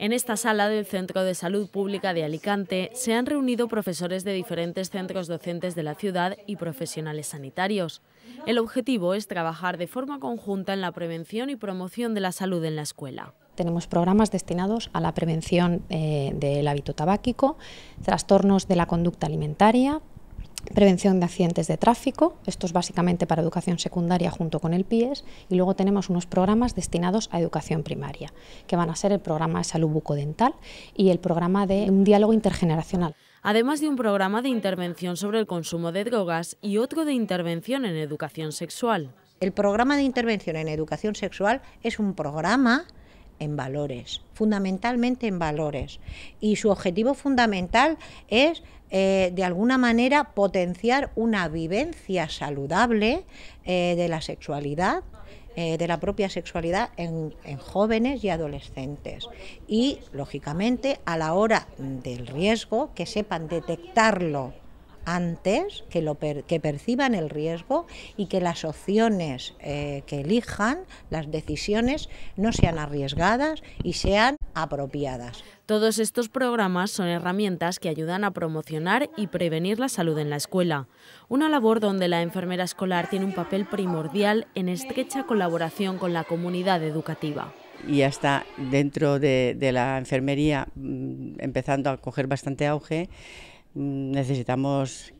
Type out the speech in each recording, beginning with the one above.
En esta sala del Centro de Salud Pública de Alicante se han reunido profesores de diferentes centros docentes de la ciudad y profesionales sanitarios. El objetivo es trabajar de forma conjunta en la prevención y promoción de la salud en la escuela tenemos programas destinados a la prevención eh, del hábito tabáquico, trastornos de la conducta alimentaria, Prevención de accidentes de tráfico, esto es básicamente para educación secundaria junto con el PIES, y luego tenemos unos programas destinados a educación primaria, que van a ser el programa de salud bucodental y el programa de un diálogo intergeneracional. Además de un programa de intervención sobre el consumo de drogas y otro de intervención en educación sexual. El programa de intervención en educación sexual es un programa en valores, fundamentalmente en valores. Y su objetivo fundamental es, eh, de alguna manera, potenciar una vivencia saludable eh, de la sexualidad eh, de la propia sexualidad en, jóvenes y adolescentes. Y, lógicamente, a la hora del riesgo, que sepan detectarlo antes, que, lo que perciban el riesgo y que las opciones eh, que elijan, las decisiones, no sean arriesgadas y sean apropiadas. Todos estos programas son herramientas que ayudan a promocionar y prevenir la salud en la escuela, una labor donde la enfermera escolar tiene un papel primordial en estrecha colaboración con la comunidad educativa y hasta dentro de, la enfermería mm, empezando a coger bastante auge necesitamos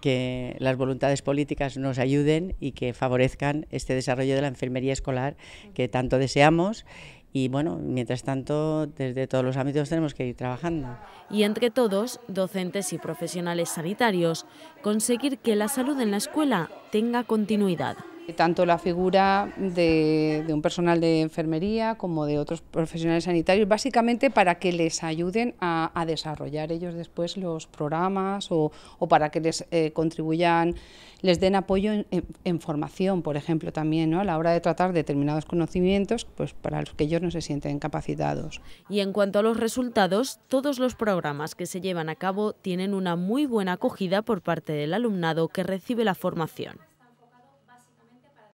que las voluntades políticas nos ayuden y que favorezcan este desarrollo de la enfermería escolar que tanto deseamos y bueno, mientras tanto, desde todos los ámbitos tenemos que ir trabajando. Y entre todos, docentes y profesionales sanitarios, conseguir que la salud en la escuela tenga continuidad tanto la figura de, un personal de enfermería como de otros profesionales sanitarios, básicamente para que les ayuden a, desarrollar ellos después los programas o, para que les eh, contribuyan, les den apoyo en, formación, por ejemplo, también a la hora de tratar determinados conocimientos pues para los que ellos no se sienten capacitados. Y en cuanto a los resultados, todos los programas que se llevan a cabo tienen una muy buena acogida por parte del alumnado que recibe la formación.